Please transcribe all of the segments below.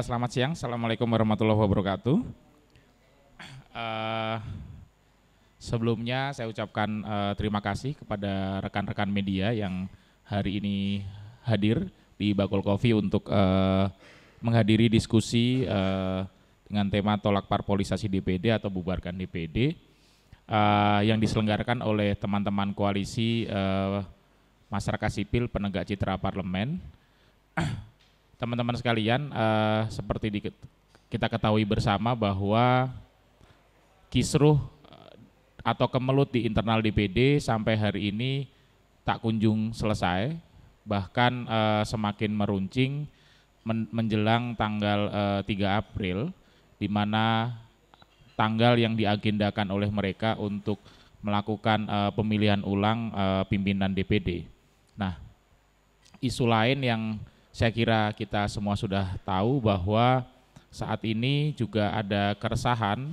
Selamat siang, Assalamualaikum warahmatullahi wabarakatuh. Uh, sebelumnya saya ucapkan uh, terima kasih kepada rekan-rekan media yang hari ini hadir di Bakul Coffee untuk uh, menghadiri diskusi uh, dengan tema tolak parpolisasi DPD atau bubarkan DPD uh, yang diselenggarakan oleh teman-teman koalisi uh, masyarakat sipil penegak citra parlemen teman-teman sekalian, uh, seperti di, kita ketahui bersama bahwa kisruh eh, atau kemelut di internal DPD sampai hari ini tak kunjung selesai, bahkan uh, semakin meruncing menjelang tanggal uh, 3 April, di mana tanggal yang diagendakan oleh mereka untuk melakukan uh, pemilihan ulang uh, pimpinan DPD. Nah, isu lain yang saya kira kita semua sudah tahu bahwa saat ini juga ada keresahan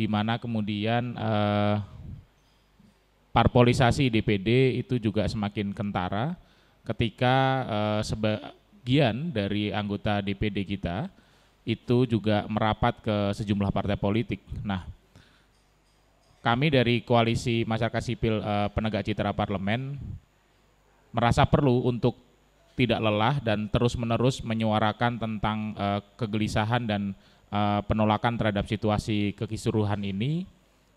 di mana kemudian eh, parpolisasi DPD itu juga semakin kentara ketika eh, sebagian dari anggota DPD kita itu juga merapat ke sejumlah partai politik. Nah, kami dari koalisi masyarakat sipil eh, penegak citra parlemen merasa perlu untuk tidak lelah dan terus-menerus menyuarakan tentang uh, kegelisahan dan uh, penolakan terhadap situasi kekisruhan ini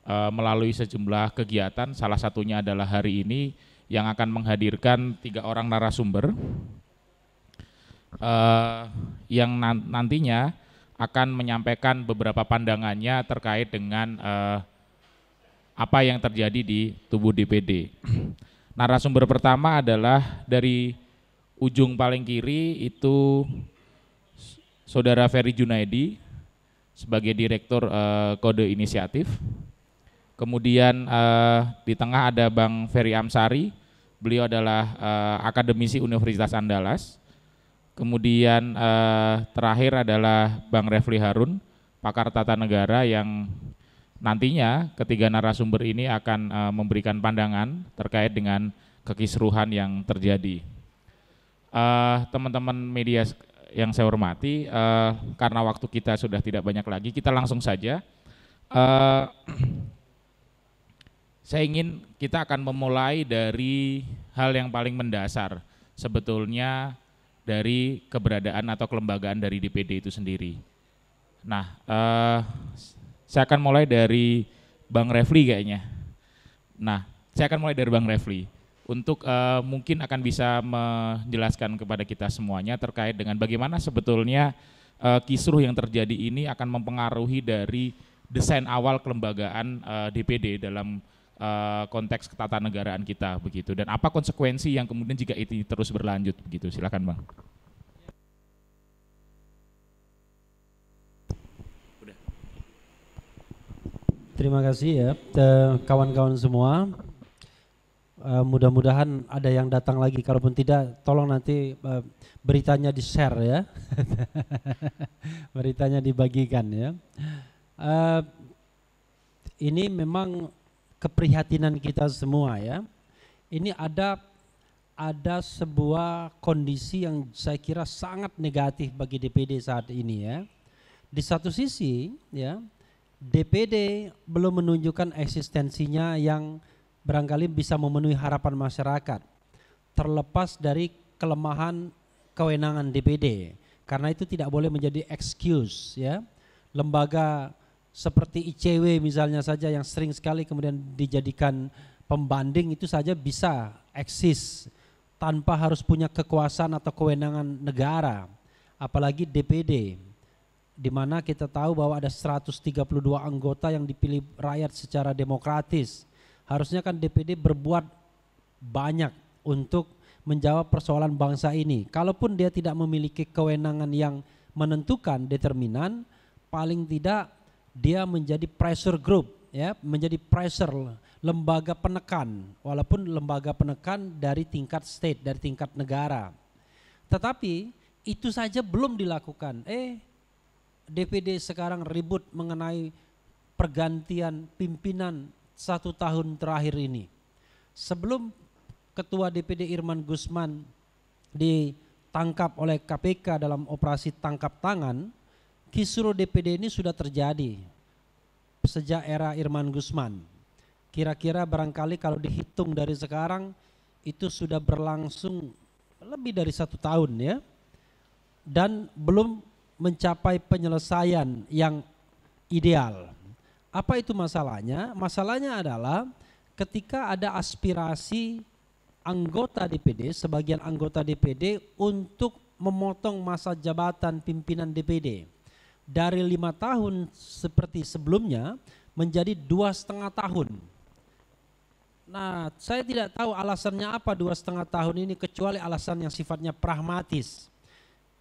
uh, melalui sejumlah kegiatan. Salah satunya adalah hari ini yang akan menghadirkan tiga orang narasumber uh, yang nantinya akan menyampaikan beberapa pandangannya terkait dengan uh, apa yang terjadi di tubuh DPD. Narasumber pertama adalah dari ujung paling kiri itu saudara Ferry Junaidi sebagai direktur uh, kode inisiatif. Kemudian uh, di tengah ada Bang Ferry Amsari, beliau adalah uh, akademisi Universitas Andalas. Kemudian uh, terakhir adalah Bang Refli Harun, pakar tata negara yang nantinya ketiga narasumber ini akan uh, memberikan pandangan terkait dengan kekisruhan yang terjadi uh, teman-teman media yang saya hormati, uh, karena waktu kita sudah tidak banyak lagi, kita langsung saja. Uh, saya ingin kita akan memulai dari hal yang paling mendasar sebetulnya dari keberadaan atau kelembagaan dari DPD itu sendiri. Nah, uh, saya akan mulai dari Bang Refli kayaknya. Nah, saya akan mulai dari Bang Refli untuk uh, mungkin akan bisa menjelaskan kepada kita semuanya terkait dengan bagaimana sebetulnya uh, kisruh yang terjadi ini akan mempengaruhi dari desain awal kelembagaan uh, eh, DPD dalam uh, konteks ketatanegaraan kita begitu dan apa konsekuensi yang kemudian jika itu terus berlanjut begitu silakan bang. Terima kasih ya kawan-kawan semua. Uh, mudah-mudahan ada yang datang lagi. Kalaupun tidak, tolong nanti uh, beritanya di share ya, beritanya dibagikan ya. Uh, ini memang keprihatinan kita semua ya. Ini ada ada sebuah kondisi yang saya kira sangat negatif bagi DPD saat ini ya. Di satu sisi ya, DPD belum menunjukkan eksistensinya yang barangkali bisa memenuhi harapan masyarakat terlepas dari kelemahan kewenangan DPD karena itu tidak boleh menjadi excuse ya lembaga seperti ICW misalnya saja yang sering sekali kemudian dijadikan pembanding itu saja bisa eksis tanpa harus punya kekuasaan atau kewenangan negara apalagi DPD di mana kita tahu bahwa ada 132 anggota yang dipilih rakyat secara demokratis harusnya kan DPD berbuat banyak untuk menjawab persoalan bangsa ini. Kalaupun dia tidak memiliki kewenangan yang menentukan determinan, paling tidak dia menjadi pressure group ya, menjadi pressure lembaga penekan walaupun lembaga penekan dari tingkat state, dari tingkat negara. Tetapi itu saja belum dilakukan. Eh DPD sekarang ribut mengenai pergantian pimpinan satu tahun terakhir ini. Sebelum Ketua DPD Irman Gusman ditangkap oleh KPK dalam operasi tangkap tangan, kisruh DPD ini sudah terjadi sejak era Irman Gusman. Kira-kira barangkali kalau dihitung dari sekarang itu sudah berlangsung lebih dari satu tahun ya. Dan belum mencapai penyelesaian yang ideal. Apa itu masalahnya? Masalahnya adalah ketika ada aspirasi anggota DPD, sebagian anggota DPD untuk memotong masa jabatan pimpinan DPD dari lima tahun seperti sebelumnya menjadi dua setengah tahun. Nah, saya tidak tahu alasannya apa dua setengah tahun ini kecuali alasan yang sifatnya pragmatis.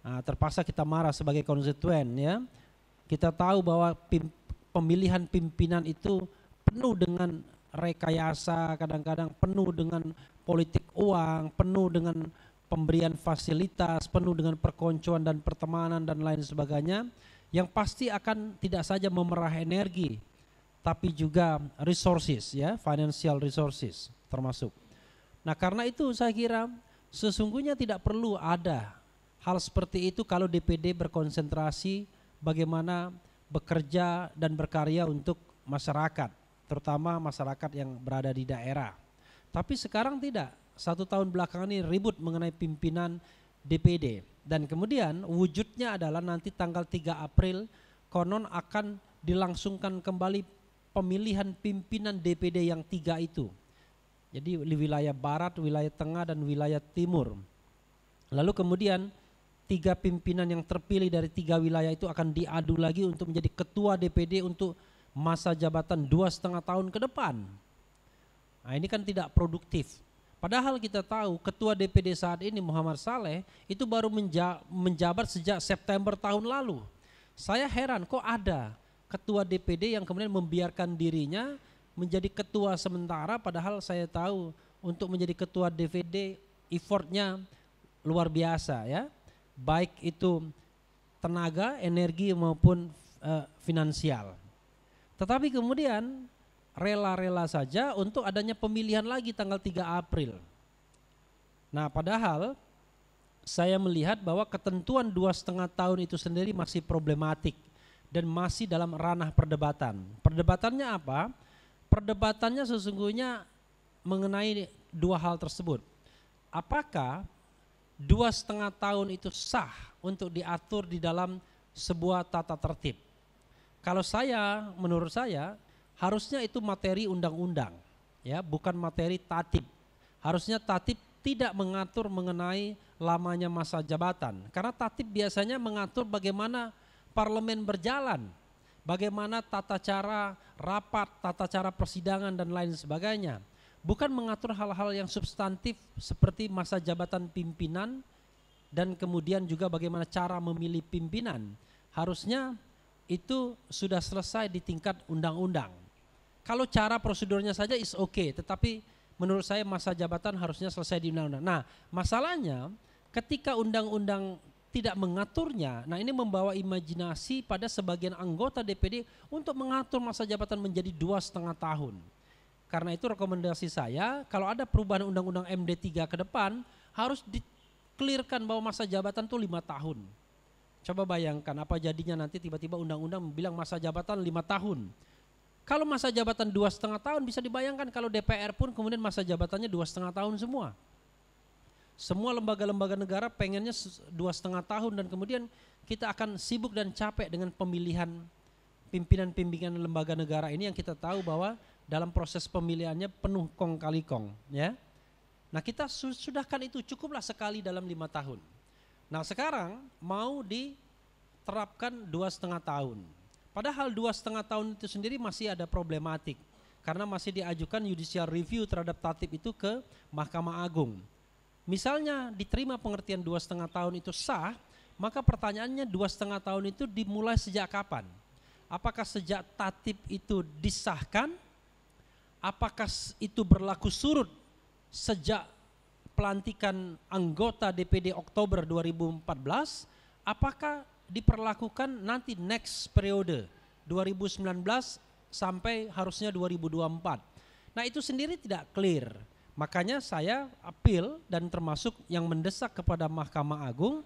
Nah, terpaksa kita marah sebagai konstituen ya. Kita tahu bahwa pemilihan pimpinan itu penuh dengan rekayasa, kadang-kadang penuh dengan politik uang, penuh dengan pemberian fasilitas, penuh dengan perkoncoan dan pertemanan dan lain sebagainya, yang pasti akan tidak saja memerah energi, tapi juga resources ya, financial resources termasuk. Nah karena itu saya kira sesungguhnya tidak perlu ada hal seperti itu kalau DPD berkonsentrasi bagaimana bekerja dan berkarya untuk masyarakat, terutama masyarakat yang berada di daerah. Tapi sekarang tidak. Satu tahun belakangan ini ribut mengenai pimpinan DPD. Dan kemudian wujudnya adalah nanti tanggal 3 April konon akan dilangsungkan kembali pemilihan pimpinan DPD yang tiga itu. Jadi di wilayah barat, wilayah tengah, dan wilayah timur. Lalu kemudian tiga pimpinan yang terpilih dari tiga wilayah itu akan diadu lagi untuk menjadi ketua DPD untuk masa jabatan dua setengah tahun ke depan. Nah ini kan tidak produktif. Padahal kita tahu ketua DPD saat ini Muhammad Saleh itu baru menja menjabat sejak September tahun lalu. Saya heran kok ada ketua DPD yang kemudian membiarkan dirinya menjadi ketua sementara padahal saya tahu untuk menjadi ketua DPD effortnya luar biasa ya baik itu tenaga, energi maupun uh, finansial. Tetapi kemudian rela-rela saja untuk adanya pemilihan lagi tanggal 3 April. Nah, padahal saya melihat bahwa ketentuan dua setengah tahun itu sendiri masih problematik dan masih dalam ranah perdebatan. Perdebatannya apa? Perdebatannya sesungguhnya mengenai dua hal tersebut. Apakah dua setengah tahun itu sah untuk diatur di dalam sebuah tata tertib. Kalau saya, menurut saya, harusnya itu materi undang-undang, ya, bukan materi tatib. Harusnya tatib tidak mengatur mengenai lamanya masa jabatan, karena tatib biasanya mengatur bagaimana parlemen berjalan, bagaimana tata cara rapat, tata cara persidangan dan lain sebagainya bukan mengatur hal-hal yang substantif seperti masa jabatan pimpinan dan kemudian juga bagaimana cara memilih pimpinan. Harusnya itu sudah selesai di tingkat undang-undang. Kalau cara prosedurnya saja is oke, okay, tetapi menurut saya masa jabatan harusnya selesai di undang-undang. Nah, masalahnya ketika undang-undang tidak mengaturnya. Nah ini membawa imajinasi pada sebagian anggota DPD untuk mengatur masa jabatan menjadi dua setengah tahun. Karena itu rekomendasi saya kalau ada perubahan undang-undang MD3 ke depan harus dikelirkan bahwa masa jabatan itu lima tahun. Coba bayangkan apa jadinya nanti tiba-tiba undang-undang bilang masa jabatan lima tahun. Kalau masa jabatan dua setengah tahun bisa dibayangkan kalau DPR pun kemudian masa jabatannya dua setengah tahun semua. Semua lembaga-lembaga negara pengennya dua setengah tahun dan kemudian kita akan sibuk dan capek dengan pemilihan pimpinan-pimpinan lembaga negara ini yang kita tahu bahwa dalam proses pemilihannya penuh kong kali kong ya. Nah kita sudahkan itu cukuplah sekali dalam lima tahun. Nah sekarang mau diterapkan dua setengah tahun. Padahal dua setengah tahun itu sendiri masih ada problematik karena masih diajukan judicial review terhadap tatib itu ke Mahkamah Agung. Misalnya diterima pengertian dua setengah tahun itu sah, maka pertanyaannya dua setengah tahun itu dimulai sejak kapan? Apakah sejak tatib itu disahkan apakah itu berlaku surut sejak pelantikan anggota DPD Oktober 2014 apakah diperlakukan nanti next periode 2019 sampai harusnya 2024 nah itu sendiri tidak clear makanya saya appeal dan termasuk yang mendesak kepada Mahkamah Agung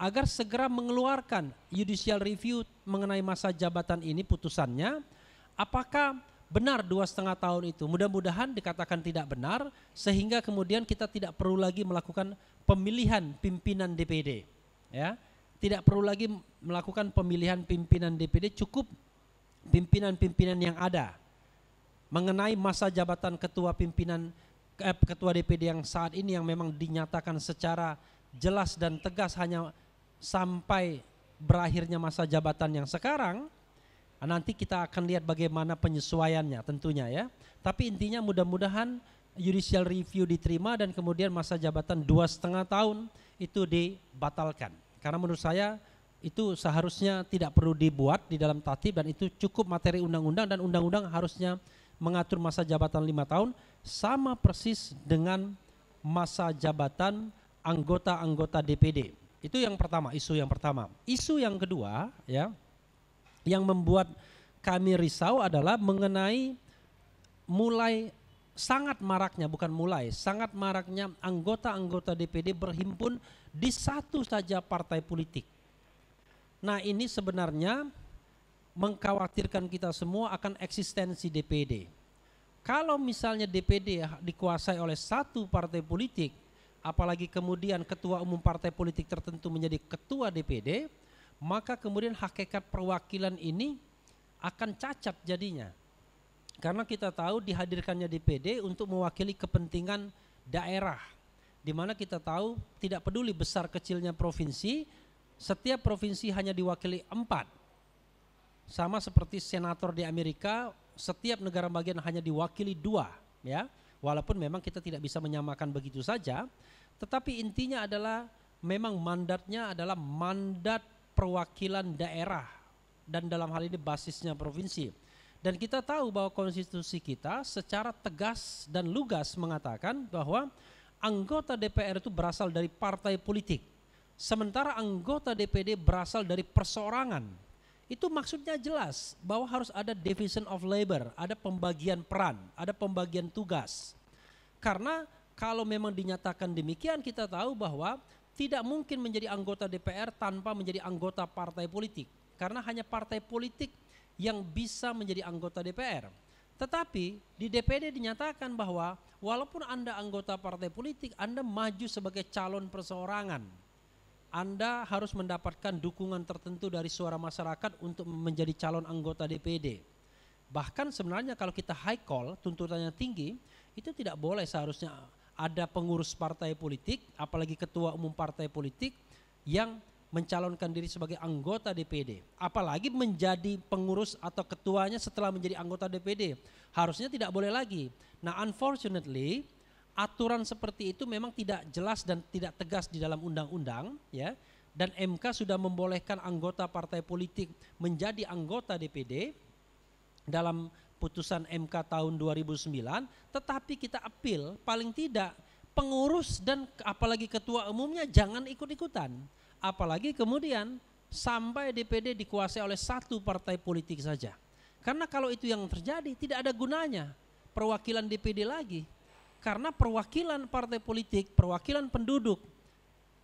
agar segera mengeluarkan judicial review mengenai masa jabatan ini putusannya apakah benar dua setengah tahun itu. Mudah-mudahan dikatakan tidak benar sehingga kemudian kita tidak perlu lagi melakukan pemilihan pimpinan DPD. Ya, tidak perlu lagi melakukan pemilihan pimpinan DPD cukup pimpinan-pimpinan yang ada mengenai masa jabatan ketua pimpinan eh, ketua DPD yang saat ini yang memang dinyatakan secara jelas dan tegas hanya sampai berakhirnya masa jabatan yang sekarang Ah, nanti kita akan lihat bagaimana penyesuaiannya tentunya ya. Tapi intinya mudah-mudahan judicial review diterima dan kemudian masa jabatan dua setengah tahun itu dibatalkan. Karena menurut saya itu seharusnya tidak perlu dibuat di dalam tatib dan itu cukup materi undang-undang dan undang-undang harusnya mengatur masa jabatan lima tahun sama persis dengan masa jabatan anggota-anggota DPD. Itu yang pertama, isu yang pertama. Isu yang kedua, ya, yang membuat kami risau adalah mengenai mulai sangat maraknya bukan mulai sangat maraknya anggota-anggota DPD berhimpun di satu saja partai politik. Nah, ini sebenarnya mengkhawatirkan kita semua akan eksistensi DPD. Kalau misalnya DPD dikuasai oleh satu partai politik, apalagi kemudian ketua umum partai politik tertentu menjadi ketua DPD, maka kemudian hakikat perwakilan ini akan cacat jadinya. Karena kita tahu dihadirkannya DPD untuk mewakili kepentingan daerah. Di mana kita tahu tidak peduli besar kecilnya provinsi, setiap provinsi hanya diwakili empat. Sama seperti senator di Amerika, setiap negara bagian hanya diwakili dua. Ya, walaupun memang kita tidak bisa menyamakan begitu saja, tetapi intinya adalah memang mandatnya adalah mandat perwakilan daerah dan dalam hal ini basisnya provinsi. Dan kita tahu bahwa konstitusi kita secara tegas dan lugas mengatakan bahwa anggota DPR itu berasal dari partai politik. Sementara anggota DPD berasal dari perseorangan. Itu maksudnya jelas bahwa harus ada division of labor, ada pembagian peran, ada pembagian tugas. Karena kalau memang dinyatakan demikian kita tahu bahwa tidak mungkin menjadi anggota DPR tanpa menjadi anggota partai politik, karena hanya partai politik yang bisa menjadi anggota DPR. Tetapi di DPD dinyatakan bahwa walaupun Anda anggota partai politik, Anda maju sebagai calon perseorangan. Anda harus mendapatkan dukungan tertentu dari suara masyarakat untuk menjadi calon anggota DPD. Bahkan sebenarnya kalau kita high call, tuntutannya tinggi, itu tidak boleh seharusnya ada pengurus partai politik, apalagi ketua umum partai politik yang mencalonkan diri sebagai anggota DPD, apalagi menjadi pengurus atau ketuanya setelah menjadi anggota DPD. Harusnya tidak boleh lagi. Nah, unfortunately, aturan seperti itu memang tidak jelas dan tidak tegas di dalam undang-undang, ya. Dan MK sudah membolehkan anggota partai politik menjadi anggota DPD dalam putusan MK tahun 2009, tetapi kita apil paling tidak pengurus dan apalagi ketua umumnya jangan ikut-ikutan. Apalagi kemudian sampai DPD dikuasai oleh satu partai politik saja. Karena kalau itu yang terjadi tidak ada gunanya perwakilan DPD lagi. Karena perwakilan partai politik, perwakilan penduduk,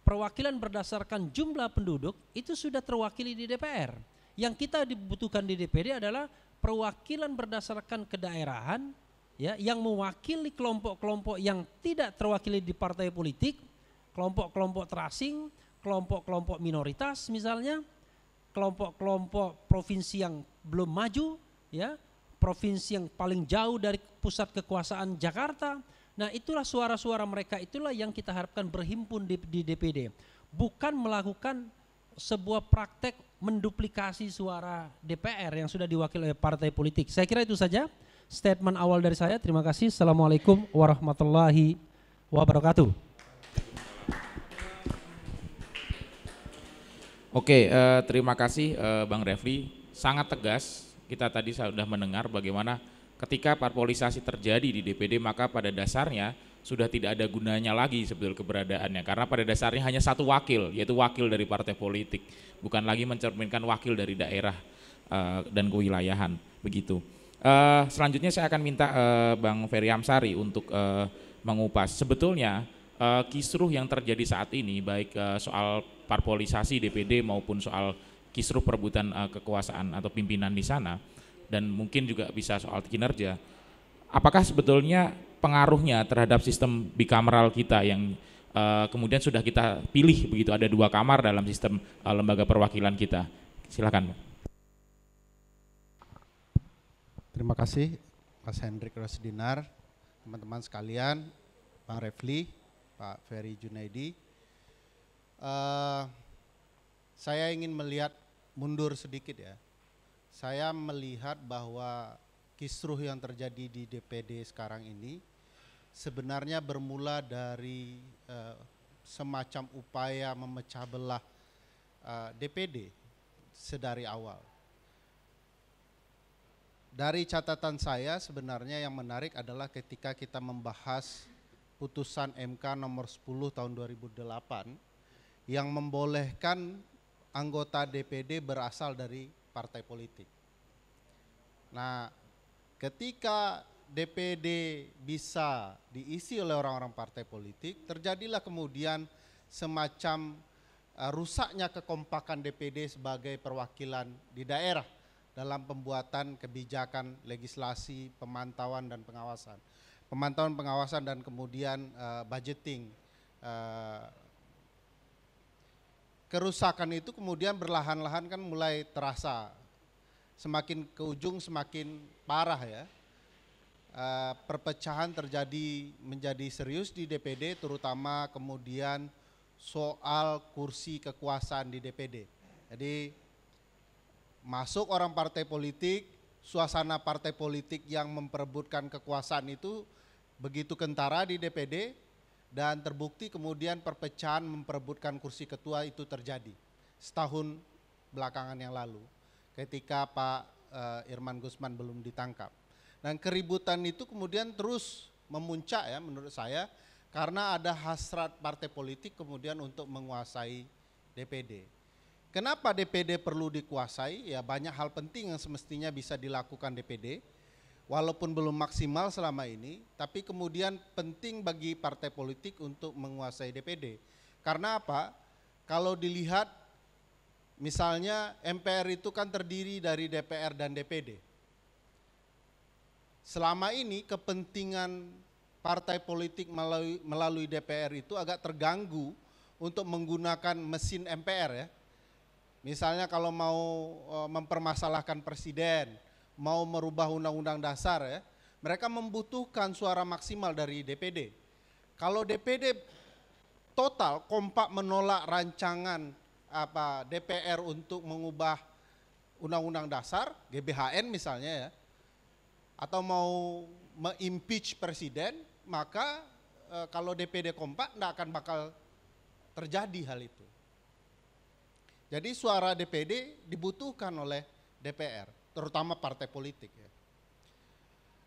perwakilan berdasarkan jumlah penduduk itu sudah terwakili di DPR. Yang kita dibutuhkan di DPD adalah perwakilan berdasarkan kedaerahan ya yang mewakili kelompok-kelompok yang tidak terwakili di partai politik, kelompok-kelompok terasing, kelompok-kelompok minoritas misalnya, kelompok-kelompok provinsi yang belum maju ya, provinsi yang paling jauh dari pusat kekuasaan Jakarta. Nah, itulah suara-suara mereka itulah yang kita harapkan berhimpun di, di DPD, bukan melakukan sebuah praktek menduplikasi suara DPR yang sudah diwakili oleh partai politik. Saya kira itu saja statement awal dari saya. Terima kasih. Assalamualaikum warahmatullahi wabarakatuh. Oke, eh, terima kasih eh, Bang Refli. Sangat tegas, kita tadi sudah mendengar bagaimana ketika parpolisasi terjadi di DPD maka pada dasarnya sudah tidak ada gunanya lagi sebetulnya keberadaannya karena pada dasarnya hanya satu wakil yaitu wakil dari partai politik bukan lagi mencerminkan wakil dari daerah uh, dan kewilayahan begitu uh, selanjutnya saya akan minta uh, Bang Ferry Amsari untuk uh, mengupas sebetulnya uh, kisruh yang terjadi saat ini baik uh, soal parpolisasi DPD maupun soal kisruh perebutan uh, kekuasaan atau pimpinan di sana dan mungkin juga bisa soal kinerja apakah sebetulnya pengaruhnya terhadap sistem bicameral kita yang uh, kemudian sudah kita pilih begitu ada dua kamar dalam sistem uh, lembaga perwakilan kita. Silakan. Terima kasih Mas Hendrik Rosdinar, teman-teman sekalian, Pak Refli, Pak Ferry Junaidi. Uh, saya ingin melihat mundur sedikit ya. Saya melihat bahwa kisruh yang terjadi di DPD sekarang ini sebenarnya bermula dari uh, semacam upaya memecah belah uh, eh, DPD sedari awal. Dari catatan saya sebenarnya yang menarik adalah ketika kita membahas putusan MK nomor 10 tahun 2008 yang membolehkan anggota DPD berasal dari partai politik. Nah, ketika DPD bisa diisi oleh orang-orang partai politik, terjadilah kemudian semacam uh, rusaknya kekompakan DPD sebagai perwakilan di daerah dalam pembuatan kebijakan legislasi, pemantauan dan pengawasan. Pemantauan, pengawasan dan kemudian uh, budgeting. Uh, kerusakan itu kemudian berlahan-lahan kan mulai terasa. Semakin ke ujung semakin parah ya Eh, perpecahan terjadi menjadi serius di DPD terutama kemudian soal kursi kekuasaan di DPD. Jadi masuk orang partai politik, suasana partai politik yang memperebutkan kekuasaan itu begitu kentara di DPD dan terbukti kemudian perpecahan memperebutkan kursi ketua itu terjadi setahun belakangan yang lalu ketika Pak eh, Irman Gusman belum ditangkap. Dan keributan itu kemudian terus memuncak ya menurut saya karena ada hasrat partai politik kemudian untuk menguasai DPD. Kenapa DPD perlu dikuasai? Ya banyak hal penting yang semestinya bisa dilakukan DPD. Walaupun belum maksimal selama ini, tapi kemudian penting bagi partai politik untuk menguasai DPD. Karena apa? Kalau dilihat misalnya MPR itu kan terdiri dari DPR dan DPD selama ini kepentingan partai politik melalui, melalui DPR itu agak terganggu untuk menggunakan mesin MPR ya. Misalnya kalau mau e, mempermasalahkan presiden, mau merubah undang-undang dasar ya, mereka membutuhkan suara maksimal dari DPD. Kalau DPD total kompak menolak rancangan apa DPR untuk mengubah undang-undang dasar, GBHN misalnya ya, atau mau mengimpeach presiden, maka e, kalau DPD kompak tidak akan bakal terjadi hal itu. Jadi suara DPD dibutuhkan oleh DPR, terutama partai politik ya.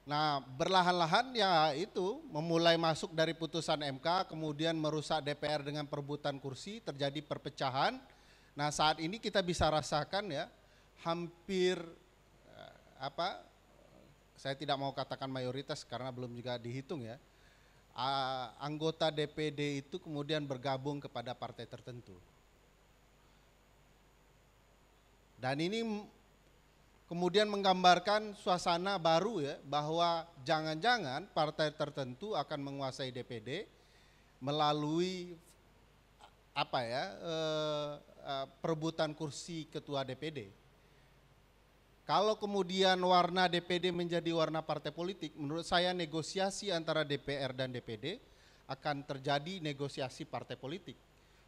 Nah, berlahan-lahan ya itu memulai masuk dari putusan MK, kemudian merusak DPR dengan perebutan kursi, terjadi perpecahan. Nah, saat ini kita bisa rasakan ya hampir e, apa saya tidak mau katakan mayoritas karena belum juga dihitung ya. Uh, anggota DPD itu kemudian bergabung kepada partai tertentu. Dan ini kemudian menggambarkan suasana baru ya bahwa jangan-jangan partai tertentu akan menguasai DPD melalui apa ya uh, perebutan kursi ketua DPD kalau kemudian warna DPD menjadi warna partai politik, menurut saya negosiasi antara DPR dan DPD akan terjadi negosiasi partai politik.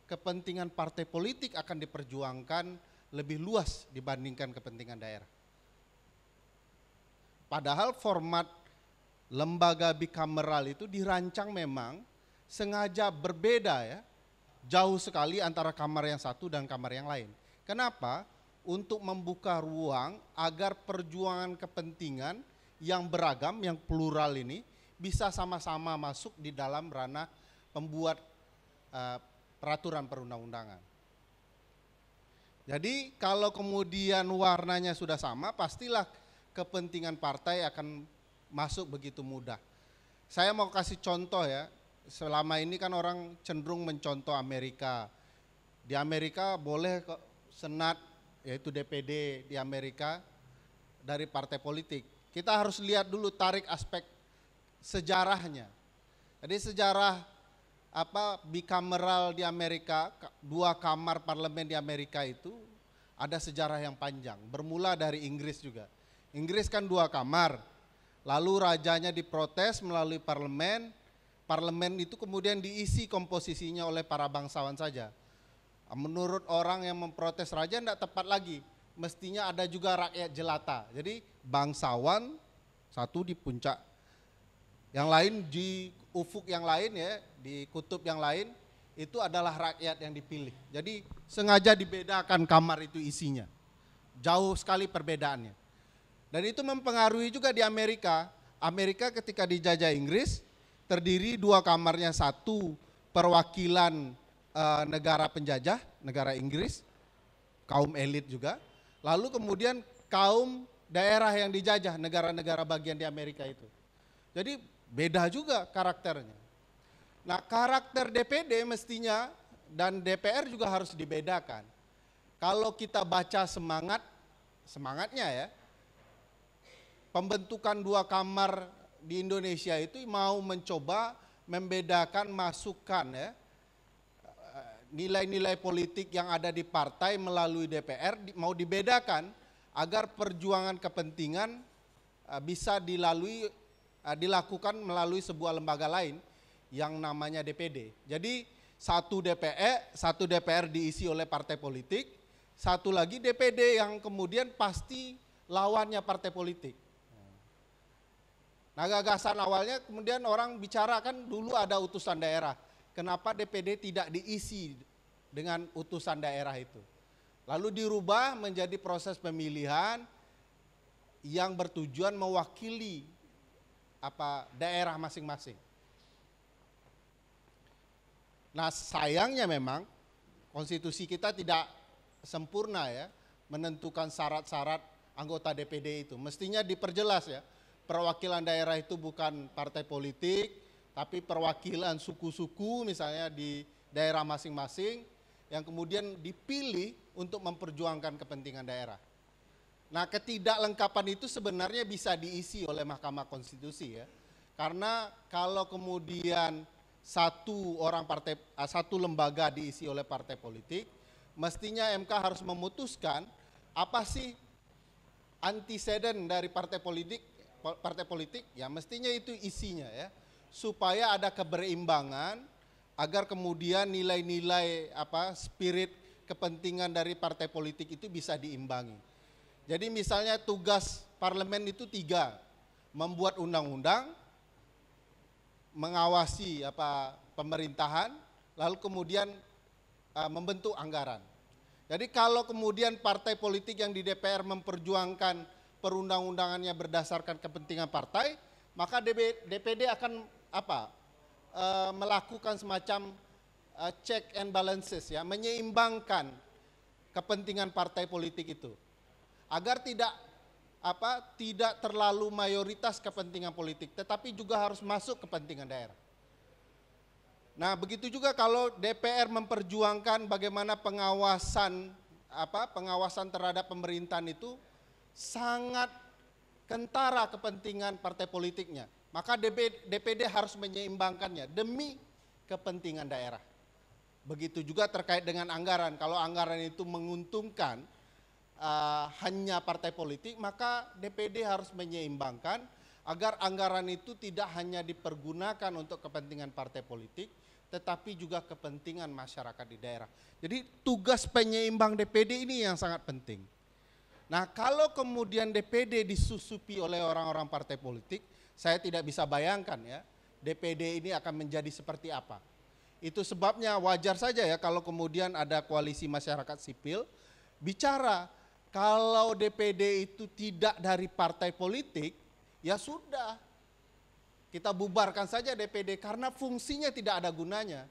Kepentingan partai politik akan diperjuangkan lebih luas dibandingkan kepentingan daerah. Padahal format lembaga bicameral itu dirancang memang sengaja berbeda ya, jauh sekali antara kamar yang satu dan kamar yang lain. Kenapa? untuk membuka ruang agar perjuangan kepentingan yang beragam, yang plural ini bisa sama-sama masuk di dalam ranah pembuat uh, peraturan perundang-undangan. Jadi kalau kemudian warnanya sudah sama, pastilah kepentingan partai akan masuk begitu mudah. Saya mau kasih contoh ya, selama ini kan orang cenderung mencontoh Amerika. Di Amerika boleh Senat yaitu DPD di Amerika dari partai politik. Kita harus lihat dulu tarik aspek sejarahnya. Jadi sejarah apa bicameral di Amerika, dua kamar parlemen di Amerika itu ada sejarah yang panjang, bermula dari Inggris juga. Inggris kan dua kamar, lalu rajanya diprotes melalui parlemen, parlemen itu kemudian diisi komposisinya oleh para bangsawan saja Menurut orang yang memprotes raja tidak tepat lagi. Mestinya ada juga rakyat jelata. Jadi bangsawan satu di puncak, yang lain di ufuk yang lain ya, di kutub yang lain itu adalah rakyat yang dipilih. Jadi sengaja dibedakan kamar itu isinya. Jauh sekali perbedaannya. Dan itu mempengaruhi juga di Amerika. Amerika ketika dijajah Inggris terdiri dua kamarnya satu perwakilan uh, negara penjajah, negara Inggris, kaum elit juga. Lalu kemudian kaum daerah yang dijajah, negara-negara bagian di Amerika itu. Jadi beda juga karakternya. Nah karakter DPD mestinya dan DPR juga harus dibedakan. Kalau kita baca semangat, semangatnya ya, pembentukan dua kamar di Indonesia itu mau mencoba membedakan masukan ya, nilai-nilai politik yang ada di partai melalui DPR mau dibedakan agar perjuangan kepentingan eh, bisa dilalui eh, dilakukan melalui sebuah lembaga lain yang namanya DPD. Jadi satu DPR, e, satu DPR diisi oleh partai politik, satu lagi DPD yang kemudian pasti lawannya partai politik. Nah gagasan awalnya kemudian orang bicara kan dulu ada utusan daerah kenapa DPD tidak diisi dengan utusan daerah itu. Lalu dirubah menjadi proses pemilihan yang bertujuan mewakili apa daerah masing-masing. Nah, sayangnya memang konstitusi kita tidak sempurna ya menentukan syarat-syarat anggota DPD itu. Mestinya diperjelas ya. Perwakilan daerah itu bukan partai politik, tapi perwakilan suku-suku misalnya di daerah masing-masing yang kemudian dipilih untuk memperjuangkan kepentingan daerah. Nah, ketidaklengkapan itu sebenarnya bisa diisi oleh Mahkamah Konstitusi ya. Karena kalau kemudian satu orang partai ah, satu lembaga diisi oleh partai politik, mestinya MK harus memutuskan apa sih antiseden dari partai politik partai politik ya mestinya itu isinya ya supaya ada keberimbangan agar kemudian nilai-nilai apa spirit kepentingan dari partai politik itu bisa diimbangi. Jadi misalnya tugas parlemen itu tiga, membuat undang-undang, mengawasi apa pemerintahan, lalu kemudian uh, membentuk anggaran. Jadi kalau kemudian partai politik yang di DPR memperjuangkan perundang-undangannya berdasarkan kepentingan partai, maka DPD akan apa e, melakukan semacam e, check and balances ya, menyeimbangkan kepentingan partai politik itu agar tidak apa tidak terlalu mayoritas kepentingan politik, tetapi juga harus masuk kepentingan daerah. Nah, begitu juga kalau DPR memperjuangkan bagaimana pengawasan apa pengawasan terhadap pemerintahan itu sangat kentara kepentingan partai politiknya. Maka DPD harus menyeimbangkannya demi kepentingan daerah. Begitu juga terkait dengan anggaran. Kalau anggaran itu menguntungkan uh, hanya partai politik, maka DPD harus menyeimbangkan agar anggaran itu tidak hanya dipergunakan untuk kepentingan partai politik, tetapi juga kepentingan masyarakat di daerah. Jadi tugas penyeimbang DPD ini yang sangat penting. Nah kalau kemudian DPD disusupi oleh orang-orang partai politik, saya tidak bisa bayangkan ya, DPD ini akan menjadi seperti apa. Itu sebabnya wajar saja ya kalau kemudian ada koalisi masyarakat sipil bicara kalau DPD itu tidak dari partai politik, ya sudah. Kita bubarkan saja DPD karena fungsinya tidak ada gunanya.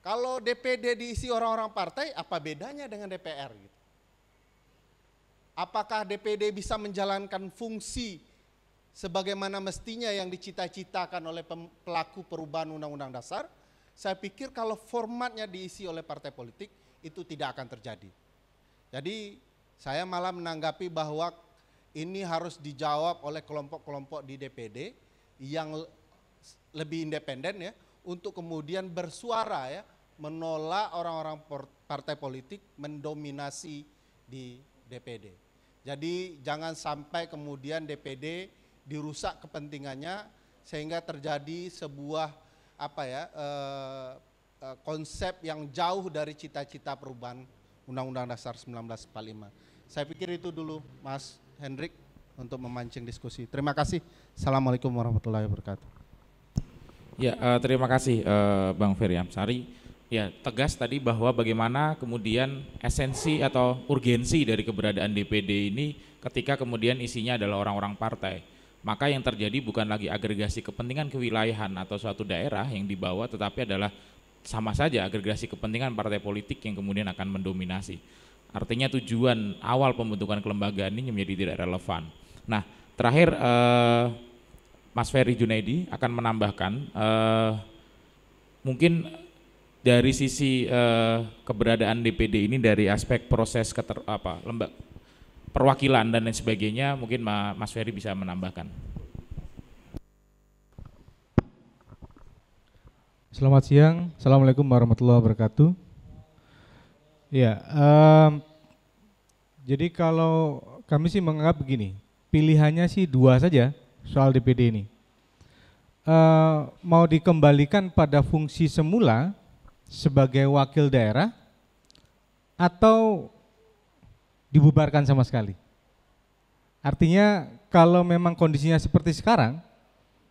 Kalau DPD diisi orang-orang partai, apa bedanya dengan DPR? Gitu? Apakah DPD bisa menjalankan fungsi sebagaimana mestinya yang dicita-citakan oleh pelaku perubahan undang-undang dasar, saya pikir kalau formatnya diisi oleh partai politik itu tidak akan terjadi. Jadi saya malah menanggapi bahwa ini harus dijawab oleh kelompok-kelompok di DPD yang lebih independen ya untuk kemudian bersuara ya menolak orang-orang partai politik mendominasi di DPD. Jadi jangan sampai kemudian DPD dirusak kepentingannya sehingga terjadi sebuah apa ya e, konsep yang jauh dari cita-cita perubahan Undang-Undang Dasar 1945. Saya pikir itu dulu Mas Hendrik untuk memancing diskusi. Terima kasih. Assalamualaikum warahmatullahi wabarakatuh. Ya, e, terima kasih e, Bang Ferry Amsari. Ya, tegas tadi bahwa bagaimana kemudian esensi atau urgensi dari keberadaan DPD ini ketika kemudian isinya adalah orang-orang partai maka yang terjadi bukan lagi agregasi kepentingan kewilayahan atau suatu daerah yang dibawa tetapi adalah sama saja agregasi kepentingan partai politik yang kemudian akan mendominasi. Artinya tujuan awal pembentukan kelembagaan ini menjadi tidak relevan. Nah, terakhir eh, Mas Ferry Junaidi akan menambahkan eh, mungkin dari sisi eh, keberadaan DPD ini dari aspek proses keter, apa lembak perwakilan dan lain sebagainya mungkin Mas Ferry bisa menambahkan. Selamat siang, Assalamualaikum warahmatullahi wabarakatuh. Ya, um, jadi kalau kami sih menganggap begini, pilihannya sih dua saja soal DPD ini. Uh, mau dikembalikan pada fungsi semula sebagai wakil daerah atau dibubarkan sama sekali. Artinya kalau memang kondisinya seperti sekarang,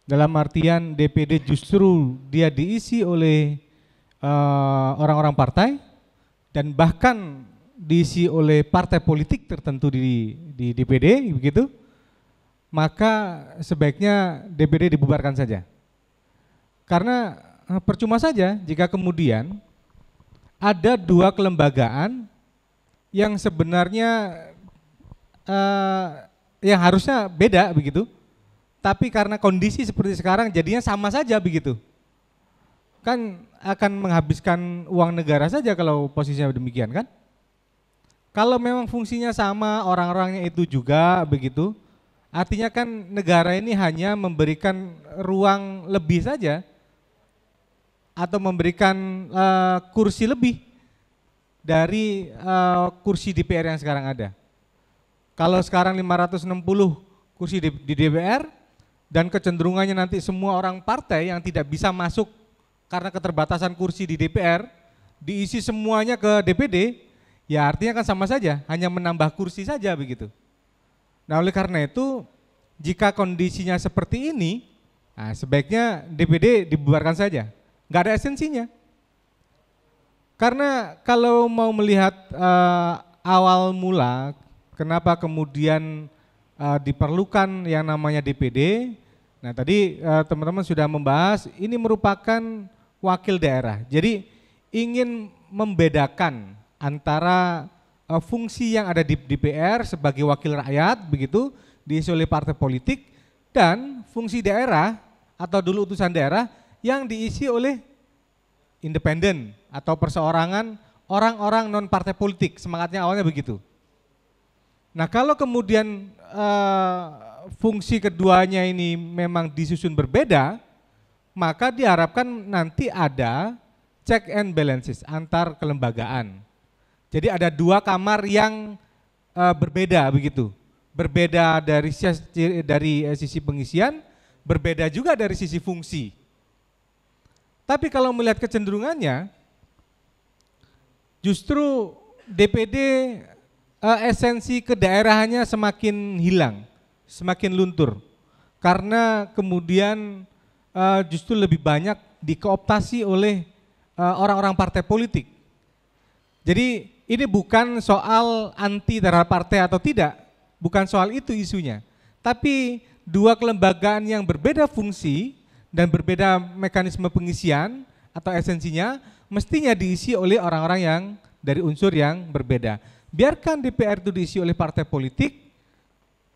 dalam artian DPD justru dia diisi oleh eh, orang-orang uh, partai dan bahkan diisi oleh partai politik tertentu di, di DPD, begitu, maka sebaiknya DPD dibubarkan saja. Karena eh, percuma saja jika kemudian ada dua kelembagaan yang sebenarnya uh, yang harusnya beda begitu. Tapi karena kondisi seperti sekarang jadinya sama saja begitu. Kan akan menghabiskan uang negara saja kalau posisinya demikian kan? Kalau memang fungsinya sama orang-orangnya itu juga begitu, artinya kan negara ini hanya memberikan ruang lebih saja atau memberikan uh, kursi lebih dari uh, kursi DPR yang sekarang ada. Kalau sekarang 560 kursi di, di DPR dan kecenderungannya nanti semua orang partai yang tidak bisa masuk karena keterbatasan kursi di DPR diisi semuanya ke DPD, ya artinya kan sama saja, hanya menambah kursi saja begitu. Nah, oleh karena itu jika kondisinya seperti ini, nah sebaiknya DPD dibubarkan saja. Nggak ada esensinya. Karena kalau mau melihat uh, awal mula, kenapa kemudian uh, diperlukan yang namanya DPD? Nah tadi teman eh, teman-teman sudah membahas, ini merupakan wakil daerah. Jadi ingin membedakan antara uh, fungsi yang ada di DPR sebagai wakil rakyat, begitu diisi oleh partai politik, dan fungsi daerah atau dulu utusan daerah yang diisi oleh independen atau perseorangan orang-orang non partai politik semangatnya awalnya begitu. Nah kalau kemudian uh, fungsi keduanya ini memang disusun berbeda, maka diharapkan nanti ada check and balances antar kelembagaan. Jadi ada dua kamar yang uh, berbeda begitu, berbeda dari sisi, dari eh, sisi pengisian, berbeda juga dari sisi fungsi. Tapi kalau melihat kecenderungannya, justru DPD uh, eh, esensi kedaerahannya semakin hilang, semakin luntur. Karena kemudian uh, justru lebih banyak dikooptasi oleh orang eh, orang-orang partai politik. Jadi ini bukan soal anti terhadap partai atau tidak, bukan soal itu isunya. Tapi dua kelembagaan yang berbeda fungsi dan berbeda mekanisme pengisian atau esensinya mestinya diisi oleh orang-orang yang dari unsur yang berbeda. Biarkan DPR itu diisi oleh partai politik,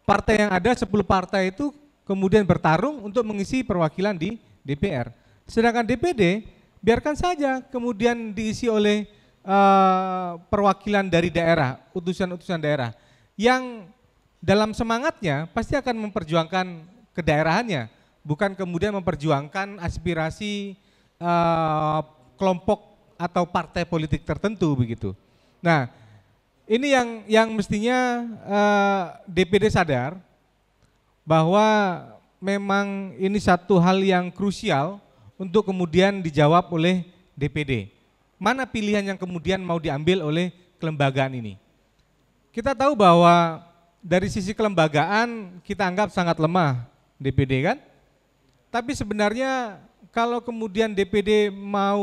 partai yang ada 10 partai itu kemudian bertarung untuk mengisi perwakilan di DPR. Sedangkan DPD biarkan saja kemudian diisi oleh uh, perwakilan dari daerah, utusan-utusan daerah yang dalam semangatnya pasti akan memperjuangkan kedaerahannya, bukan kemudian memperjuangkan aspirasi uh, kelompok atau partai politik tertentu begitu. Nah, ini yang yang mestinya eh, DPD sadar bahwa memang ini satu hal yang krusial untuk kemudian dijawab oleh DPD. Mana pilihan yang kemudian mau diambil oleh kelembagaan ini? Kita tahu bahwa dari sisi kelembagaan kita anggap sangat lemah DPD kan? Tapi sebenarnya kalau kemudian DPD mau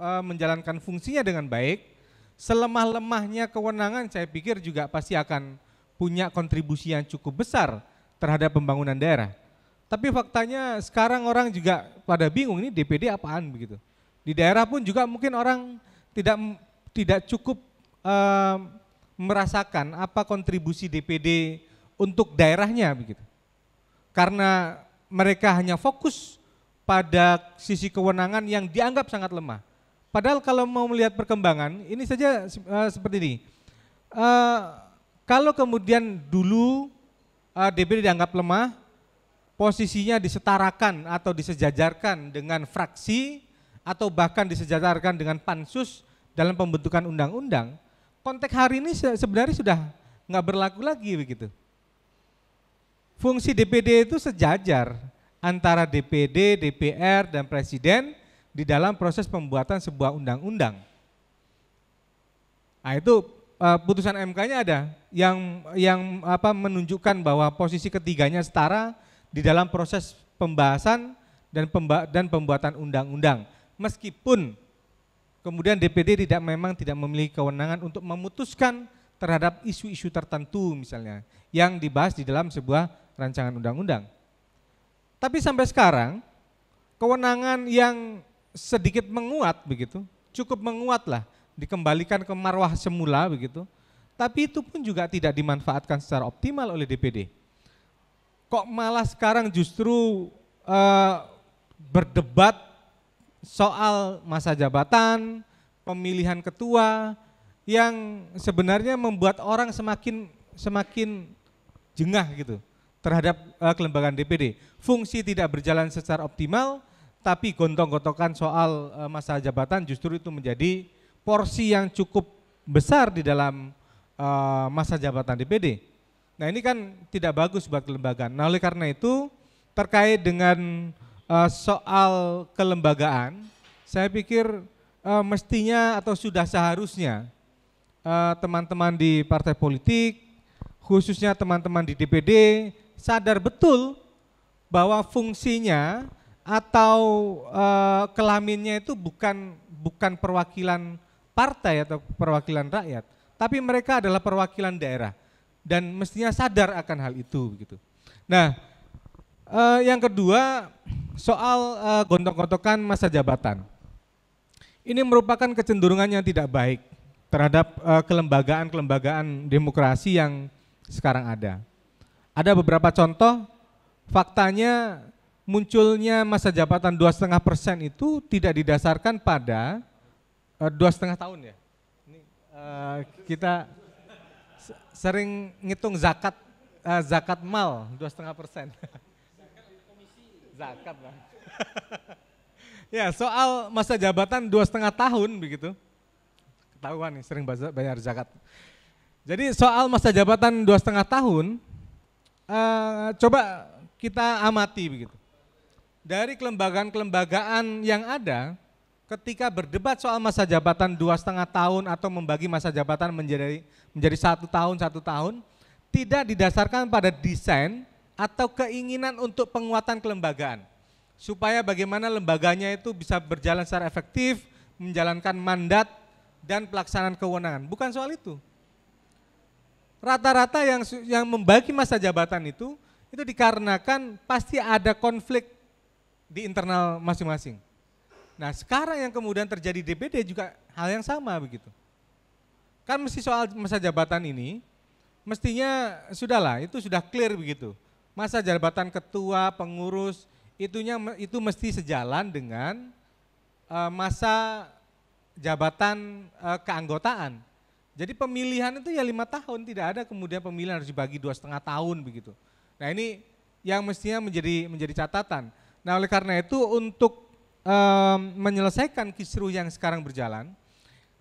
uh, menjalankan fungsinya dengan baik, selemah-lemahnya kewenangan saya pikir juga pasti akan punya kontribusi yang cukup besar terhadap pembangunan daerah. Tapi faktanya sekarang orang juga pada bingung ini DPD apaan begitu. Di daerah pun juga mungkin orang tidak tidak cukup uh, merasakan apa kontribusi DPD untuk daerahnya begitu. Karena mereka hanya fokus pada sisi kewenangan yang dianggap sangat lemah. Padahal kalau mau melihat perkembangan, ini saja uh, seperti ini. Uh, kalau kemudian dulu uh, eh, DPD dianggap lemah, posisinya disetarakan atau disejajarkan dengan fraksi atau bahkan disejajarkan dengan pansus dalam pembentukan undang-undang, konteks hari ini sebenarnya sudah nggak berlaku lagi begitu. Fungsi DPD itu sejajar antara DPD, DPR, dan Presiden di dalam proses pembuatan sebuah undang-undang. Nah itu eh, putusan MK-nya ada yang yang apa menunjukkan bahwa posisi ketiganya setara di dalam proses pembahasan dan pemba dan pembuatan undang-undang. Meskipun kemudian DPD tidak memang tidak memiliki kewenangan untuk memutuskan terhadap isu-isu tertentu misalnya yang dibahas di dalam sebuah rancangan undang-undang. Tapi sampai sekarang kewenangan yang sedikit menguat begitu, cukup menguat lah, dikembalikan ke marwah semula begitu. Tapi itu pun juga tidak dimanfaatkan secara optimal oleh DPD. Kok malah sekarang justru eh, berdebat soal masa jabatan, pemilihan ketua yang sebenarnya membuat orang semakin semakin jengah gitu terhadap uh, kelembagaan DPD. Fungsi tidak berjalan secara optimal, tapi gontong-gontokan soal uh, masa jabatan justru itu menjadi porsi yang cukup besar di dalam uh, masa jabatan DPD. Nah ini kan tidak bagus buat kelembagaan. Nah oleh karena itu terkait dengan uh, soal kelembagaan, saya pikir uh, mestinya atau sudah seharusnya teman-teman uh, teman -teman di partai politik, khususnya teman-teman di DPD sadar betul bahwa fungsinya atau e, kelaminnya itu bukan bukan perwakilan partai atau perwakilan rakyat, tapi mereka adalah perwakilan daerah dan mestinya sadar akan hal itu gitu. Nah, e, yang kedua soal e, gontok-gontokan masa jabatan. Ini merupakan kecenderungan yang tidak baik terhadap kelembagaan-kelembagaan demokrasi yang sekarang ada. Ada beberapa contoh, faktanya munculnya masa jabatan dua setengah persen itu tidak didasarkan pada eh, dua setengah tahun ya. Ini, uh, kita sering ngitung zakat uh, zakat mal dua setengah persen. Zakat lah. ya soal masa jabatan dua setengah tahun begitu. Ketahuan nih sering bayar zakat. Jadi soal masa jabatan dua setengah tahun Eh, coba kita amati begitu. Dari kelembagaan-kelembagaan yang ada, ketika berdebat soal masa jabatan dua setengah tahun atau membagi masa jabatan menjadi menjadi satu tahun satu tahun tidak didasarkan pada desain atau keinginan untuk penguatan kelembagaan supaya bagaimana lembaganya itu bisa berjalan secara efektif menjalankan mandat dan pelaksanaan kewenangan bukan soal itu rata-rata yang yang membagi masa jabatan itu itu dikarenakan pasti ada konflik di internal masing-masing. Nah, sekarang yang kemudian terjadi DPD juga hal yang sama begitu. Kan mesti soal masa jabatan ini mestinya sudahlah itu sudah clear begitu. Masa jabatan ketua, pengurus itunya itu mesti sejalan dengan eh, masa jabatan eh, keanggotaan. Jadi pemilihan itu ya lima tahun, tidak ada kemudian pemilihan harus dibagi dua setengah tahun begitu. Nah ini yang mestinya menjadi menjadi catatan. Nah oleh karena itu untuk um, menyelesaikan kisruh yang sekarang berjalan,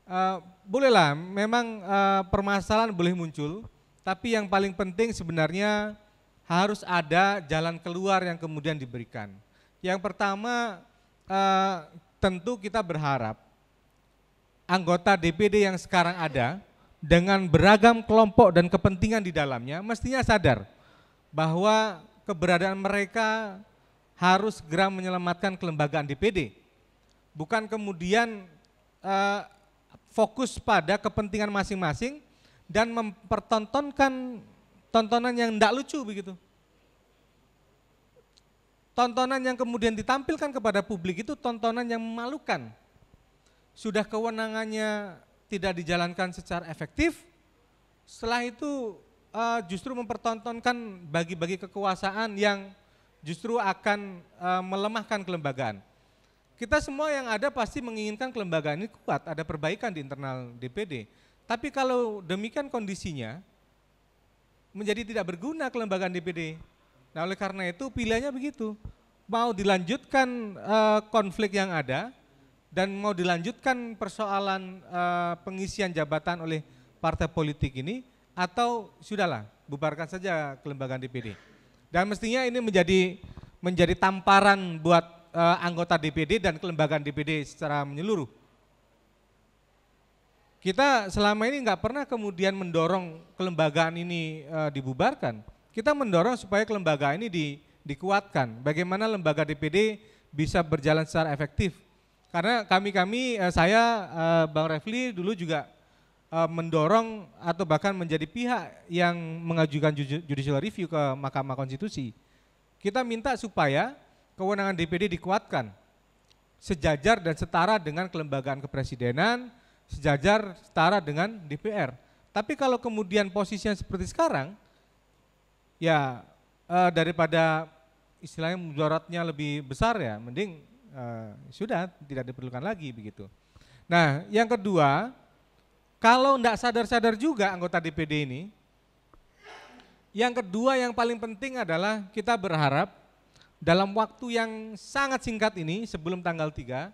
uh, bolehlah memang uh, permasalahan boleh muncul, tapi yang paling penting sebenarnya harus ada jalan keluar yang kemudian diberikan. Yang pertama uh, tentu kita berharap anggota DPD yang sekarang ada dengan beragam kelompok dan kepentingan di dalamnya mestinya sadar bahwa keberadaan mereka harus segera menyelamatkan kelembagaan DPD. Bukan kemudian eh, fokus pada kepentingan masing-masing dan mempertontonkan tontonan yang tidak lucu begitu. Tontonan yang kemudian ditampilkan kepada publik itu tontonan yang memalukan sudah kewenangannya tidak dijalankan secara efektif, setelah itu uh, justru mempertontonkan bagi-bagi kekuasaan yang justru akan uh, melemahkan kelembagaan. Kita semua yang ada pasti menginginkan kelembagaan ini kuat, ada perbaikan di internal DPD. Tapi kalau demikian kondisinya, menjadi tidak berguna kelembagaan DPD. Nah oleh karena itu pilihannya begitu, mau dilanjutkan uh, konflik yang ada, dan mau dilanjutkan persoalan uh, pengisian jabatan oleh partai politik ini atau sudahlah bubarkan saja kelembagaan DPD. Dan mestinya ini menjadi menjadi tamparan buat uh, anggota DPD dan kelembagaan DPD secara menyeluruh. Kita selama ini nggak pernah kemudian mendorong kelembagaan ini uh, dibubarkan. Kita mendorong supaya kelembagaan ini di, dikuatkan. Bagaimana lembaga DPD bisa berjalan secara efektif karena kami-kami, eh, saya, eh, Bang Refli dulu juga eh, mendorong atau bahkan menjadi pihak yang mengajukan judicial review ke Mahkamah Konstitusi. Kita minta supaya kewenangan DPD dikuatkan sejajar dan setara dengan kelembagaan kepresidenan, sejajar setara dengan DPR. Tapi kalau kemudian posisinya seperti sekarang, ya eh, daripada istilahnya mudaratnya lebih besar ya, mending Eh, sudah tidak diperlukan lagi begitu. Nah, yang kedua, kalau tidak sadar-sadar juga anggota DPD ini, yang kedua yang paling penting adalah kita berharap dalam waktu yang sangat singkat ini sebelum tanggal 3,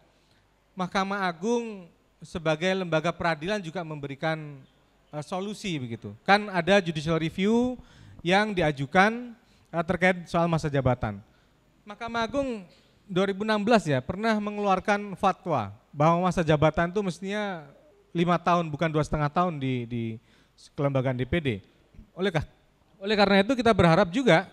Mahkamah Agung sebagai lembaga peradilan juga memberikan uh, solusi begitu. Kan ada judicial review yang diajukan uh, terkait soal masa jabatan. Mahkamah Agung 2016 ya pernah mengeluarkan fatwa bahwa masa jabatan itu mestinya lima tahun bukan dua setengah tahun di, di kelembagaan DPD. Oleh, oleh karena itu kita berharap juga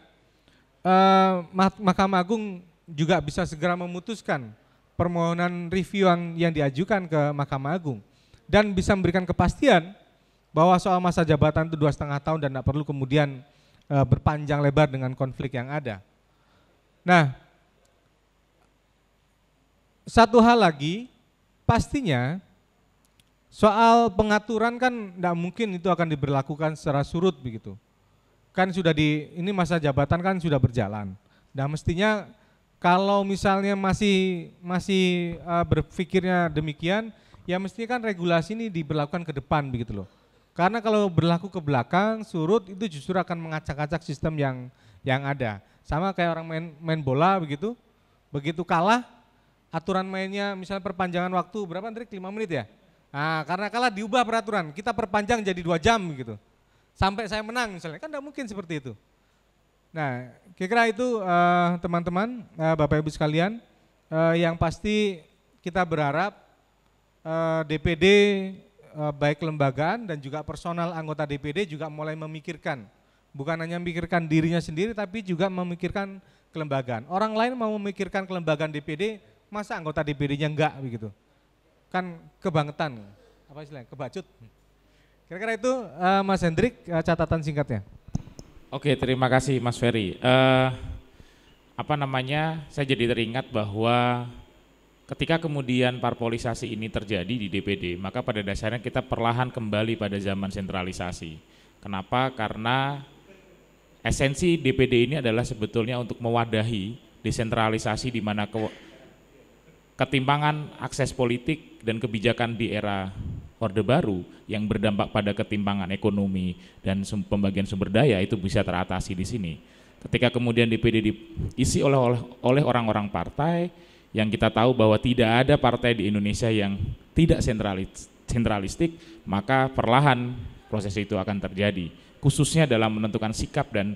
eh, Mahkamah Agung juga bisa segera memutuskan permohonan review yang, yang diajukan ke Mahkamah Agung dan bisa memberikan kepastian bahwa soal masa jabatan itu dua setengah tahun dan tidak perlu kemudian eh, berpanjang lebar dengan konflik yang ada. Nah, satu hal lagi, pastinya soal pengaturan kan tidak mungkin itu akan diberlakukan secara surut begitu. Kan sudah di, ini masa jabatan kan sudah berjalan. Dan nah, mestinya kalau misalnya masih masih uh, berpikirnya demikian, ya mestinya kan regulasi ini diberlakukan ke depan begitu loh. Karena kalau berlaku ke belakang, surut itu justru akan mengacak-acak sistem yang yang ada. Sama kayak orang main main bola begitu, begitu kalah aturan mainnya misalnya perpanjangan waktu berapa Andrik 5 menit ya? Nah, karena kalah diubah peraturan, kita perpanjang jadi dua jam gitu. Sampai saya menang misalnya, kan tidak mungkin seperti itu. Nah, kira-kira itu teman eh, teman-teman, uh, Bapak Ibu sekalian, uh, yang pasti kita berharap uh, DPD uh, baik lembagaan dan juga personal anggota DPD juga mulai memikirkan, bukan hanya memikirkan dirinya sendiri tapi juga memikirkan kelembagaan. Orang lain mau memikirkan kelembagaan DPD Masa anggota DPD-nya enggak begitu? Kan kebangetan, apa istilahnya, kebacut. Kira-kira itu uh, Mas Hendrik uh, catatan singkatnya. Oke, terima kasih Mas Ferry. Uh, apa namanya, saya jadi teringat bahwa ketika kemudian parpolisasi ini terjadi di DPD, maka pada dasarnya kita perlahan kembali pada zaman sentralisasi. Kenapa? Karena esensi DPD ini adalah sebetulnya untuk mewadahi desentralisasi di mana ketimpangan akses politik dan kebijakan di era Orde Baru yang berdampak pada ketimpangan ekonomi dan pembagian sumber daya itu bisa teratasi di sini. Ketika kemudian DPD diisi oleh oleh orang-orang partai yang kita tahu bahwa tidak ada partai di Indonesia yang tidak sentralis, sentralistik, maka perlahan proses itu akan terjadi, khususnya dalam menentukan sikap dan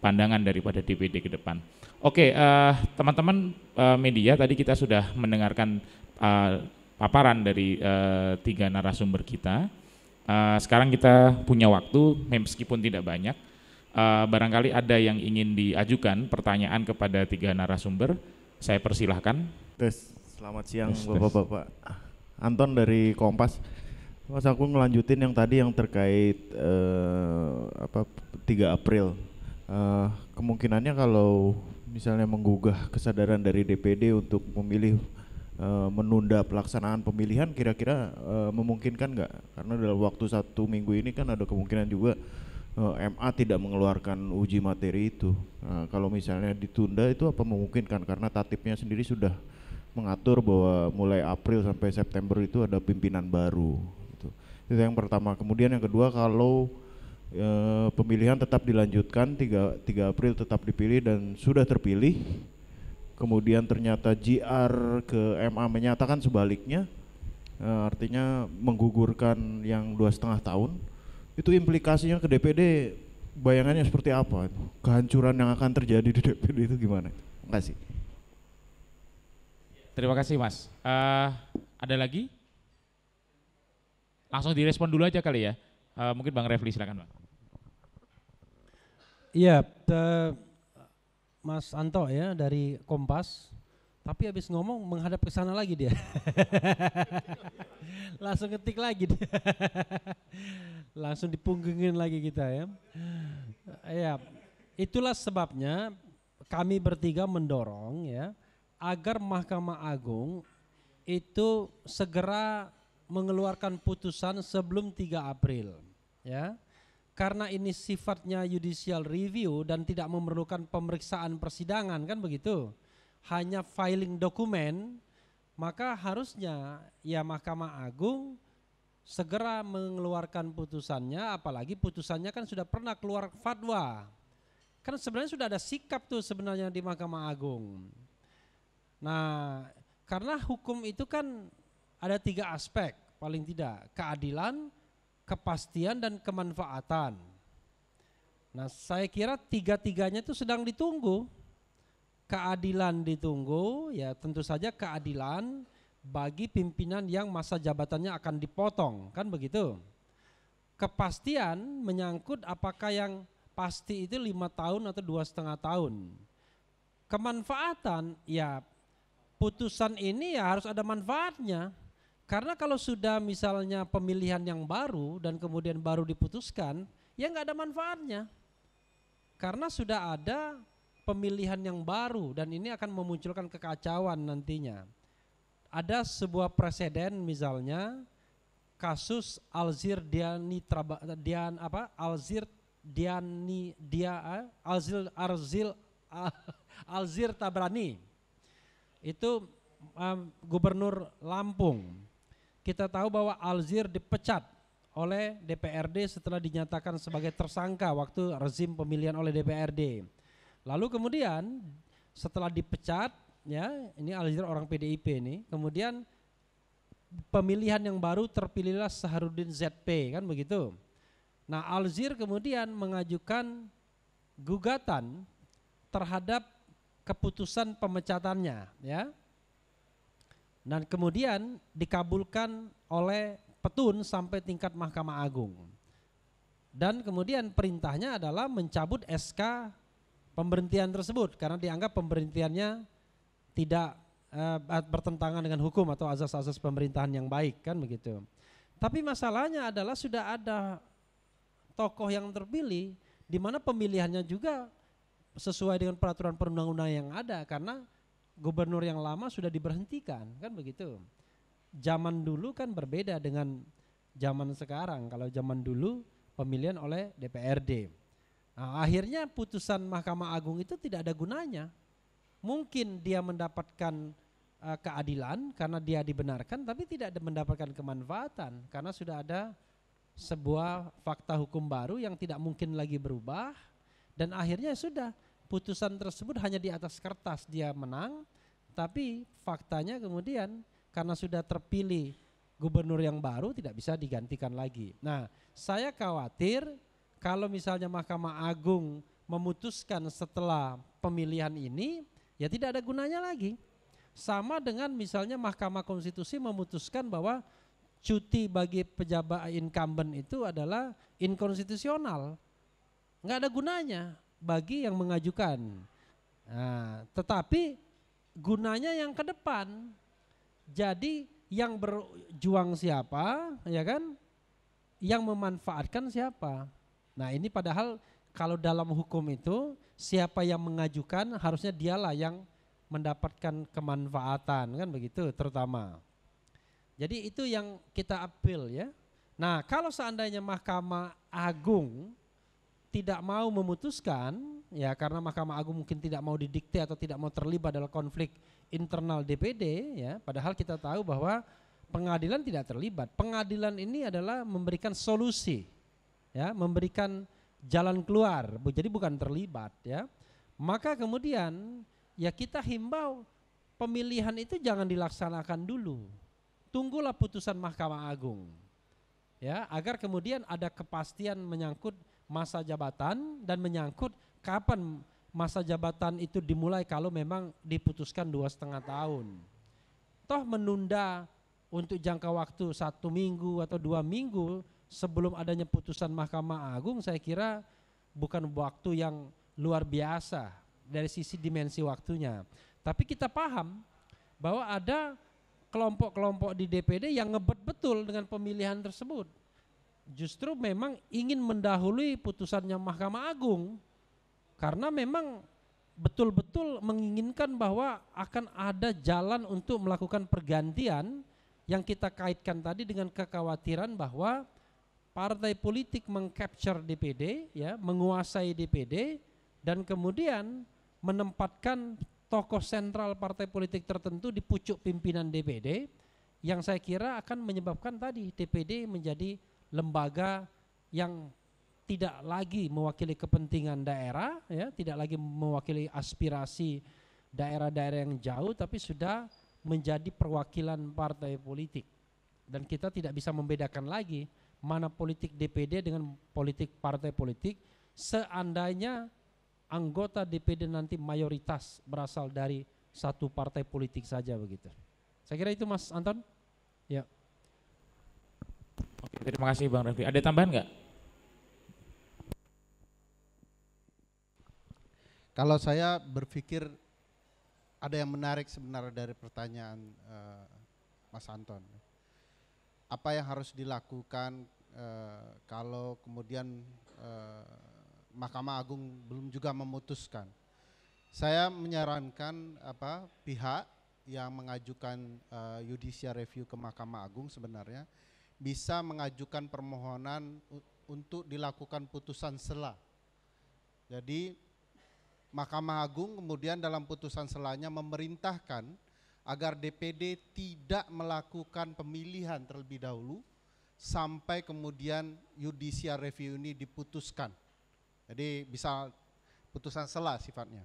pandangan daripada DPD ke depan. Oke, uh, teman-teman uh, media tadi kita sudah mendengarkan uh, paparan dari uh, tiga narasumber kita. Uh, sekarang kita punya waktu, meskipun tidak banyak. Uh, barangkali ada yang ingin diajukan pertanyaan kepada tiga narasumber. Saya persilahkan. Tes, selamat siang Bapak-Bapak. Anton dari Kompas. Mas aku ngelanjutin yang tadi yang terkait eh, apa 3 April uh, kemungkinannya kalau misalnya menggugah kesadaran dari DPD untuk memilih uh, menunda pelaksanaan pemilihan kira-kira uh, memungkinkan nggak? Karena dalam waktu satu minggu ini kan ada kemungkinan juga uh, MA tidak mengeluarkan uji materi itu. Uh, kalau misalnya ditunda itu apa memungkinkan? Karena tatipnya sendiri sudah mengatur bahwa mulai April sampai September itu ada pimpinan baru. Gitu. itu yang pertama. Kemudian yang kedua kalau e, pemilihan tetap dilanjutkan 3 3 April tetap dipilih dan sudah terpilih. Kemudian ternyata JR ke MA menyatakan sebaliknya, e, artinya menggugurkan yang dua setengah tahun. Itu implikasinya ke DPD bayangannya seperti apa? Kehancuran yang akan terjadi di DPD itu gimana? Terima kasih. Terima kasih Mas. Uh, ada lagi? Langsung direspon dulu aja kali ya. Uh, mungkin Bang Refli silakan Bang. Iya, eh, Mas Anto ya dari Kompas. Tapi habis ngomong menghadap ke sana lagi dia. Langsung ngetik lagi dia. Langsung dipunggungin lagi kita ya. Iya, itulah sebabnya kami bertiga mendorong ya agar Mahkamah Agung itu segera mengeluarkan putusan sebelum 3 April ya karena ini sifatnya judicial review dan tidak memerlukan pemeriksaan persidangan kan begitu hanya filing dokumen maka harusnya ya Mahkamah Agung segera mengeluarkan putusannya apalagi putusannya kan sudah pernah keluar fatwa kan sebenarnya sudah ada sikap tuh sebenarnya di Mahkamah Agung nah karena hukum itu kan ada tiga aspek paling tidak keadilan kepastian dan kemanfaatan. Nah, saya kira tiga-tiganya itu sedang ditunggu. Keadilan ditunggu, ya tentu saja keadilan bagi pimpinan yang masa jabatannya akan dipotong, kan begitu. Kepastian menyangkut apakah yang pasti itu lima tahun atau dua setengah tahun. Kemanfaatan, ya putusan ini ya harus ada manfaatnya karena kalau sudah misalnya pemilihan yang baru dan kemudian baru diputuskan, ya nggak ada manfaatnya. Karena sudah ada pemilihan yang baru dan ini akan memunculkan kekacauan nantinya. Ada sebuah presiden misalnya kasus Alzir Diani Dian apa Alzir Diani Dia eh? Alzil Arzil Alzir Tabrani itu um, gubernur Lampung kita tahu bahwa Alzir dipecat oleh DPRD setelah dinyatakan sebagai tersangka waktu rezim pemilihan oleh DPRD. Lalu kemudian setelah dipecat, ya ini Alzir orang PDIP ini, kemudian pemilihan yang baru terpilihlah Saharudin ZP kan begitu. Nah Alzir kemudian mengajukan gugatan terhadap keputusan pemecatannya, ya dan kemudian dikabulkan oleh petun sampai tingkat Mahkamah Agung. Dan kemudian perintahnya adalah mencabut SK pemberhentian tersebut karena dianggap pemberhentiannya tidak e, bertentangan dengan hukum atau azas-azas pemerintahan yang baik kan begitu. Tapi masalahnya adalah sudah ada tokoh yang terpilih di mana pemilihannya juga sesuai dengan peraturan perundang-undangan yang ada karena gubernur yang lama sudah diberhentikan, kan begitu. Zaman dulu kan berbeda dengan zaman sekarang. Kalau zaman dulu pemilihan oleh DPRD. Nah, akhirnya putusan Mahkamah Agung itu tidak ada gunanya. Mungkin dia mendapatkan uh, keadilan karena dia dibenarkan tapi tidak mendapatkan kemanfaatan karena sudah ada sebuah fakta hukum baru yang tidak mungkin lagi berubah dan akhirnya sudah putusan tersebut hanya di atas kertas dia menang, tapi faktanya kemudian karena sudah terpilih gubernur yang baru tidak bisa digantikan lagi. Nah, saya khawatir kalau misalnya Mahkamah Agung memutuskan setelah pemilihan ini, ya tidak ada gunanya lagi. Sama dengan misalnya Mahkamah Konstitusi memutuskan bahwa cuti bagi pejabat incumbent itu adalah inkonstitusional. Nggak ada gunanya bagi yang mengajukan. Nah, tetapi gunanya yang ke depan. Jadi yang berjuang siapa, ya kan? Yang memanfaatkan siapa? Nah, ini padahal kalau dalam hukum itu siapa yang mengajukan harusnya dialah yang mendapatkan kemanfaatan kan begitu terutama. Jadi itu yang kita apel ya. Nah, kalau seandainya Mahkamah Agung tidak mau memutuskan ya karena Mahkamah Agung mungkin tidak mau didikte atau tidak mau terlibat dalam konflik internal DPD ya padahal kita tahu bahwa pengadilan tidak terlibat. Pengadilan ini adalah memberikan solusi ya, memberikan jalan keluar. Jadi bukan terlibat ya. Maka kemudian ya kita himbau pemilihan itu jangan dilaksanakan dulu. Tunggulah putusan Mahkamah Agung. Ya, agar kemudian ada kepastian menyangkut masa jabatan dan menyangkut kapan masa jabatan itu dimulai kalau memang diputuskan dua setengah tahun. Toh menunda untuk jangka waktu satu minggu atau dua minggu sebelum adanya putusan Mahkamah Agung saya kira bukan waktu yang luar biasa dari sisi dimensi waktunya. Tapi kita paham bahwa ada kelompok-kelompok di DPD yang ngebet betul dengan pemilihan tersebut justru memang ingin mendahului putusannya Mahkamah Agung karena memang betul-betul menginginkan bahwa akan ada jalan untuk melakukan pergantian yang kita kaitkan tadi dengan kekhawatiran bahwa partai politik mengcapture DPD ya menguasai DPD dan kemudian menempatkan tokoh sentral partai politik tertentu di pucuk pimpinan DPD yang saya kira akan menyebabkan tadi DPD menjadi lembaga yang tidak lagi mewakili kepentingan daerah, ya, tidak lagi mewakili aspirasi daerah-daerah yang jauh, tapi sudah menjadi perwakilan partai politik. Dan kita tidak bisa membedakan lagi mana politik DPD dengan politik partai politik, seandainya anggota DPD nanti mayoritas berasal dari satu partai politik saja begitu. Saya kira itu Mas Anton. Ya. Terima kasih Bang Raffi. Ada tambahan nggak? Kalau saya berpikir ada yang menarik sebenarnya dari pertanyaan uh, Mas Anton. Apa yang harus dilakukan uh, kalau kemudian uh, Mahkamah Agung belum juga memutuskan? Saya menyarankan apa pihak yang mengajukan uh, judicial review ke Mahkamah Agung sebenarnya bisa mengajukan permohonan untuk dilakukan putusan sela. Jadi Mahkamah Agung kemudian dalam putusan selanya memerintahkan agar DPD tidak melakukan pemilihan terlebih dahulu sampai kemudian judicial review ini diputuskan. Jadi bisa putusan sela sifatnya.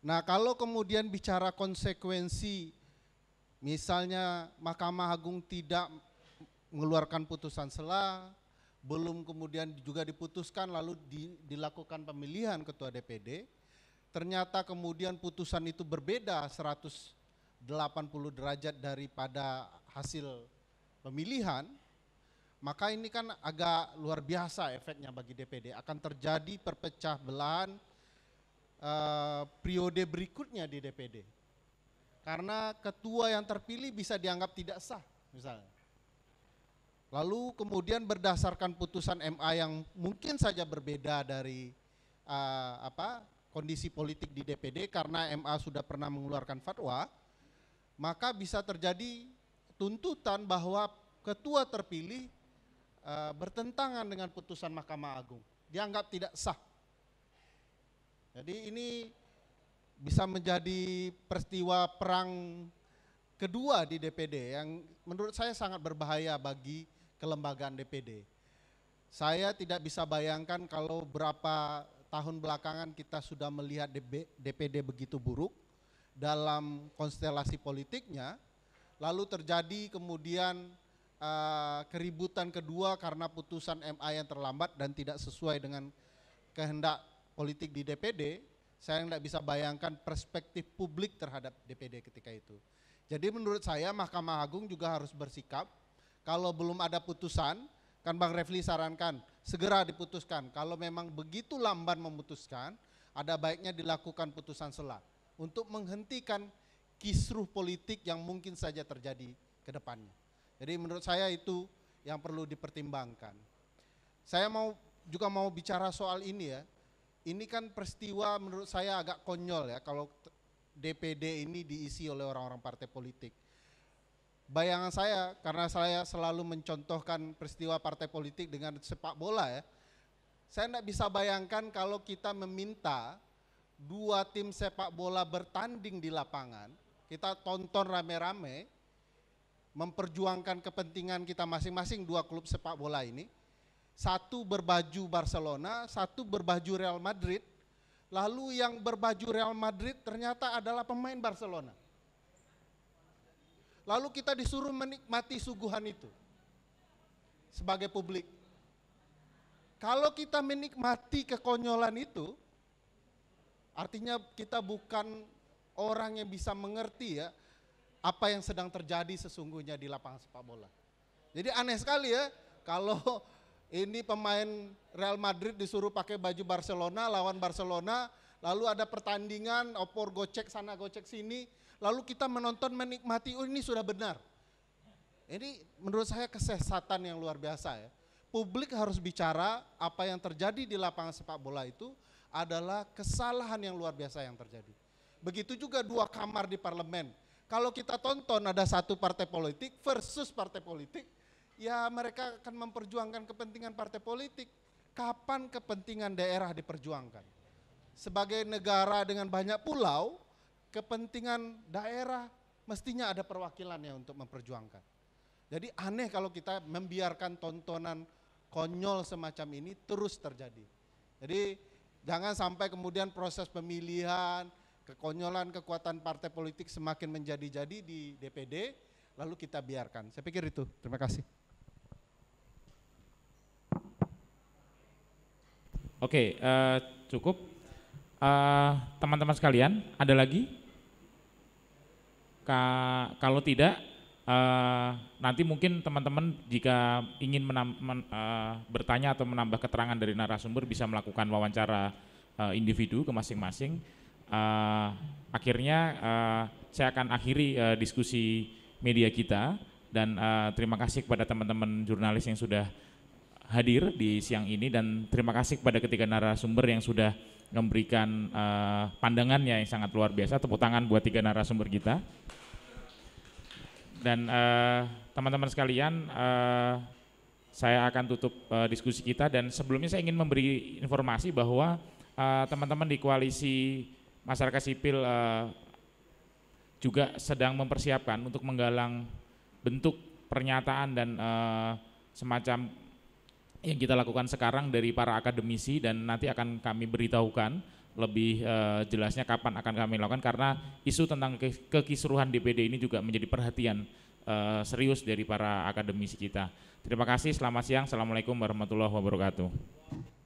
Nah kalau kemudian bicara konsekuensi Misalnya Mahkamah Agung tidak mengeluarkan putusan sela, belum kemudian juga diputuskan lalu di, dilakukan pemilihan ketua DPD, ternyata kemudian putusan itu berbeda 180 derajat daripada hasil pemilihan, maka ini kan agak luar biasa efeknya bagi DPD. Akan terjadi perpecah belahan uh, eh, periode berikutnya di DPD karena ketua yang terpilih bisa dianggap tidak sah misalnya. Lalu kemudian berdasarkan putusan MA yang mungkin saja berbeda dari uh, apa kondisi politik di DPD karena MA sudah pernah mengeluarkan fatwa, maka bisa terjadi tuntutan bahwa ketua terpilih uh, bertentangan dengan putusan Mahkamah Agung, dianggap tidak sah. Jadi ini bisa menjadi peristiwa perang kedua di DPD yang menurut saya sangat berbahaya bagi kelembagaan DPD. Saya tidak bisa bayangkan kalau berapa tahun belakangan kita sudah melihat DPD begitu buruk dalam konstelasi politiknya, lalu terjadi kemudian uh, keributan kedua karena putusan MA yang terlambat dan tidak sesuai dengan kehendak politik di DPD, saya tidak bisa bayangkan perspektif publik terhadap DPD ketika itu. Jadi menurut saya Mahkamah Agung juga harus bersikap kalau belum ada putusan, kan Bang Refli sarankan segera diputuskan. Kalau memang begitu lamban memutuskan, ada baiknya dilakukan putusan sela untuk menghentikan kisruh politik yang mungkin saja terjadi ke depannya. Jadi menurut saya itu yang perlu dipertimbangkan. Saya mau juga mau bicara soal ini ya, ini kan peristiwa menurut saya agak konyol ya kalau DPD ini diisi oleh orang-orang partai politik. Bayangan saya karena saya selalu mencontohkan peristiwa partai politik dengan sepak bola ya. Saya tidak bisa bayangkan kalau kita meminta dua tim sepak bola bertanding di lapangan, kita tonton rame-rame, memperjuangkan kepentingan kita masing-masing dua klub sepak bola ini, satu berbaju Barcelona, satu berbaju Real Madrid. Lalu yang berbaju Real Madrid ternyata adalah pemain Barcelona. Lalu kita disuruh menikmati suguhan itu sebagai publik. Kalau kita menikmati kekonyolan itu, artinya kita bukan orang yang bisa mengerti ya apa yang sedang terjadi sesungguhnya di lapangan sepak bola. Jadi aneh sekali ya kalau ini pemain Real Madrid disuruh pakai baju Barcelona lawan Barcelona, lalu ada pertandingan opor gocek sana gocek sini, lalu kita menonton menikmati oh ini sudah benar. Ini menurut saya kesesatan yang luar biasa ya. Publik harus bicara apa yang terjadi di lapangan sepak bola itu adalah kesalahan yang luar biasa yang terjadi. Begitu juga dua kamar di parlemen. Kalau kita tonton ada satu partai politik versus partai politik, ya mereka akan memperjuangkan kepentingan partai politik. Kapan kepentingan daerah diperjuangkan? Sebagai negara dengan banyak pulau, kepentingan daerah mestinya ada perwakilannya untuk memperjuangkan. Jadi aneh kalau kita membiarkan tontonan konyol semacam ini terus terjadi. Jadi jangan sampai kemudian proses pemilihan, kekonyolan kekuatan partai politik semakin menjadi-jadi di DPD, lalu kita biarkan. Saya pikir itu. Terima kasih. Oke, okay, uh, eh, cukup. Eh, teman-teman uh, sekalian, ada lagi? Ka kalau tidak, uh, nanti mungkin teman-teman jika ingin men uh, bertanya atau menambah keterangan dari narasumber bisa melakukan wawancara uh, individu ke masing-masing. Uh, akhirnya uh, saya akan akhiri uh, diskusi media kita dan uh, terima kasih kepada teman-teman jurnalis yang sudah hadir di siang ini dan terima kasih kepada ketiga narasumber yang sudah memberikan uh, pandangannya yang sangat luar biasa. Tepuk tangan buat tiga narasumber kita. Dan eh, teman-teman uh, sekalian, uh, saya akan tutup uh, diskusi kita dan sebelumnya saya ingin memberi informasi bahwa teman-teman uh, di koalisi masyarakat sipil uh, juga sedang mempersiapkan untuk menggalang bentuk pernyataan dan uh, semacam yang kita lakukan sekarang dari para akademisi dan nanti akan kami beritahukan lebih uh, jelasnya kapan akan kami lakukan karena isu tentang ke kekisruhan DPD ini juga menjadi perhatian uh, serius dari para akademisi kita. Terima kasih, selamat siang, Assalamualaikum warahmatullahi wabarakatuh.